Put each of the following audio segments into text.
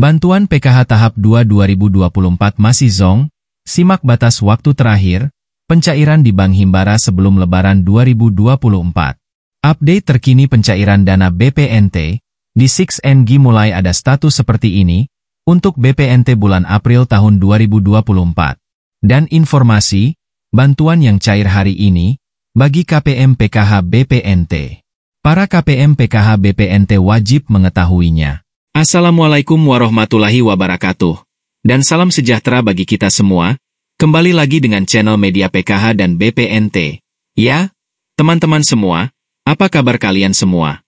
Bantuan PKH tahap 2 2024 masih zong, simak batas waktu terakhir, pencairan di Bank Himbara sebelum Lebaran 2024. Update terkini pencairan dana BPNT, di 6NG mulai ada status seperti ini, untuk BPNT bulan April tahun 2024. Dan informasi, bantuan yang cair hari ini, bagi KPM PKH BPNT. Para KPM PKH BPNT wajib mengetahuinya. Assalamualaikum warahmatullahi wabarakatuh, dan salam sejahtera bagi kita semua, kembali lagi dengan channel media PKH dan BPNT. Ya, teman-teman semua, apa kabar kalian semua?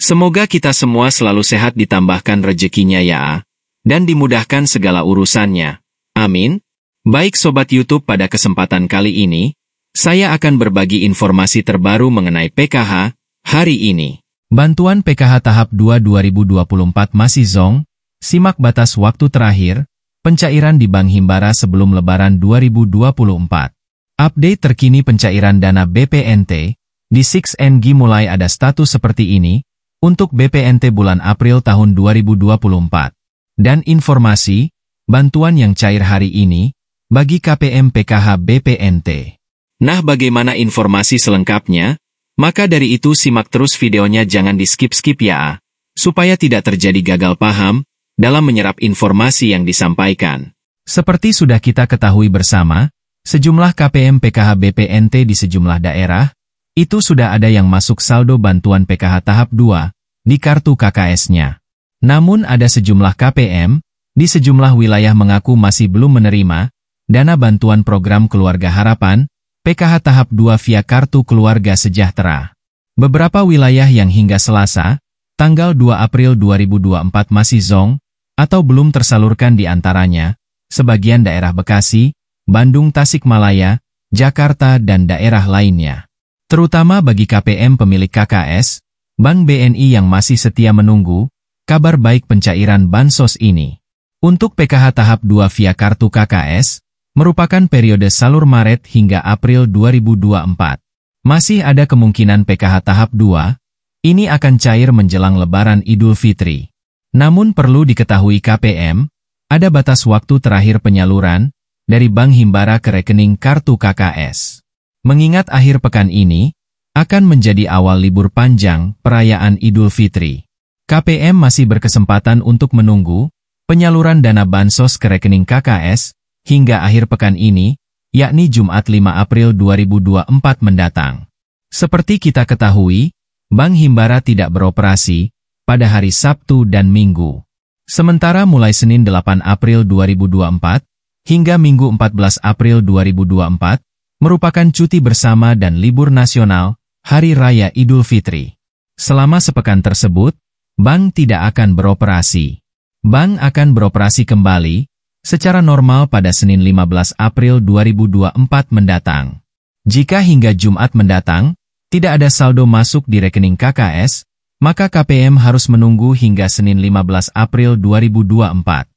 Semoga kita semua selalu sehat ditambahkan rezekinya ya, dan dimudahkan segala urusannya. Amin. Baik Sobat Youtube pada kesempatan kali ini, saya akan berbagi informasi terbaru mengenai PKH hari ini. Bantuan PKH tahap 2 2024 masih zong, simak batas waktu terakhir, pencairan di Bank Himbara sebelum Lebaran 2024. Update terkini pencairan dana BPNT, di 6NG mulai ada status seperti ini, untuk BPNT bulan April tahun 2024. Dan informasi, bantuan yang cair hari ini, bagi KPM PKH BPNT. Nah bagaimana informasi selengkapnya? Maka dari itu simak terus videonya jangan di skip-skip ya, supaya tidak terjadi gagal paham dalam menyerap informasi yang disampaikan. Seperti sudah kita ketahui bersama, sejumlah KPM PKH BPNT di sejumlah daerah, itu sudah ada yang masuk saldo bantuan PKH tahap 2 di kartu KKS-nya. Namun ada sejumlah KPM di sejumlah wilayah mengaku masih belum menerima dana bantuan program Keluarga Harapan PKH tahap 2 via Kartu Keluarga Sejahtera. Beberapa wilayah yang hingga Selasa, tanggal 2 April 2024 masih zong, atau belum tersalurkan di antaranya, sebagian daerah Bekasi, Bandung Tasikmalaya, Jakarta dan daerah lainnya. Terutama bagi KPM pemilik KKS, Bank BNI yang masih setia menunggu, kabar baik pencairan Bansos ini. Untuk PKH tahap 2 via Kartu KKS, merupakan periode salur Maret hingga April 2024. Masih ada kemungkinan PKH tahap 2, ini akan cair menjelang lebaran Idul Fitri. Namun perlu diketahui KPM, ada batas waktu terakhir penyaluran dari Bank Himbara ke rekening kartu KKS. Mengingat akhir pekan ini, akan menjadi awal libur panjang perayaan Idul Fitri. KPM masih berkesempatan untuk menunggu penyaluran dana bansos ke rekening KKS hingga akhir pekan ini, yakni Jumat 5 April 2024 mendatang. Seperti kita ketahui, Bank Himbara tidak beroperasi pada hari Sabtu dan Minggu. Sementara mulai Senin 8 April 2024 hingga Minggu 14 April 2024 merupakan cuti bersama dan libur nasional Hari Raya Idul Fitri. Selama sepekan tersebut, bank tidak akan beroperasi. Bank akan beroperasi kembali secara normal pada Senin 15 April 2024 mendatang. Jika hingga Jumat mendatang, tidak ada saldo masuk di rekening KKS, maka KPM harus menunggu hingga Senin 15 April 2024.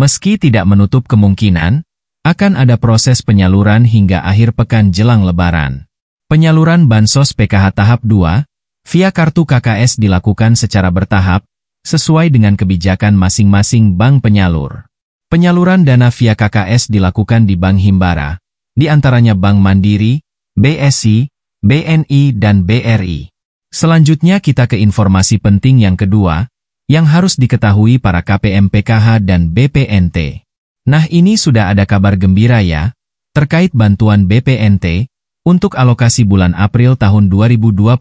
Meski tidak menutup kemungkinan, akan ada proses penyaluran hingga akhir pekan jelang lebaran. Penyaluran Bansos PKH tahap 2, via kartu KKS dilakukan secara bertahap, sesuai dengan kebijakan masing-masing bank penyalur. Penyaluran dana via KKS dilakukan di Bank Himbara, di antaranya Bank Mandiri, BSI, BNI, dan BRI. Selanjutnya kita ke informasi penting yang kedua, yang harus diketahui para KPM PKH dan BPNT. Nah ini sudah ada kabar gembira ya, terkait bantuan BPNT, untuk alokasi bulan April tahun 2024.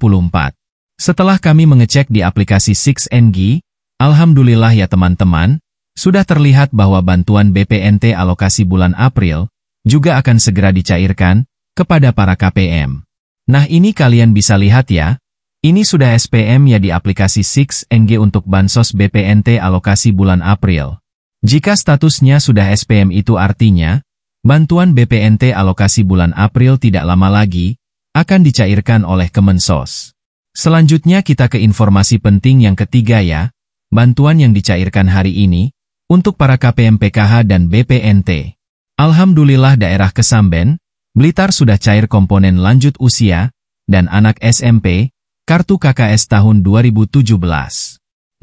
Setelah kami mengecek di aplikasi 6NG, Alhamdulillah ya teman-teman, sudah terlihat bahwa bantuan BPNT alokasi bulan April juga akan segera dicairkan kepada para KPM. Nah ini kalian bisa lihat ya, ini sudah SPM ya di aplikasi 6NG untuk Bansos BPNT alokasi bulan April. Jika statusnya sudah SPM itu artinya, bantuan BPNT alokasi bulan April tidak lama lagi akan dicairkan oleh Kemensos. Selanjutnya kita ke informasi penting yang ketiga ya, bantuan yang dicairkan hari ini, untuk para KPM PKH dan BPNT. Alhamdulillah daerah Kesamben, Blitar sudah cair komponen lanjut usia, dan anak SMP, kartu KKS tahun 2017.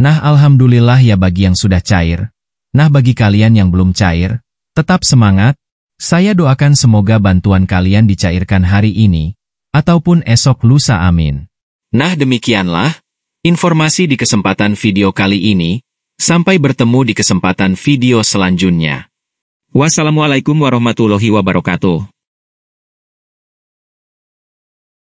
Nah Alhamdulillah ya bagi yang sudah cair, nah bagi kalian yang belum cair, tetap semangat, saya doakan semoga bantuan kalian dicairkan hari ini, ataupun esok lusa amin. Nah demikianlah, informasi di kesempatan video kali ini, Sampai bertemu di kesempatan video selanjutnya. Wassalamualaikum warahmatullahi wabarakatuh.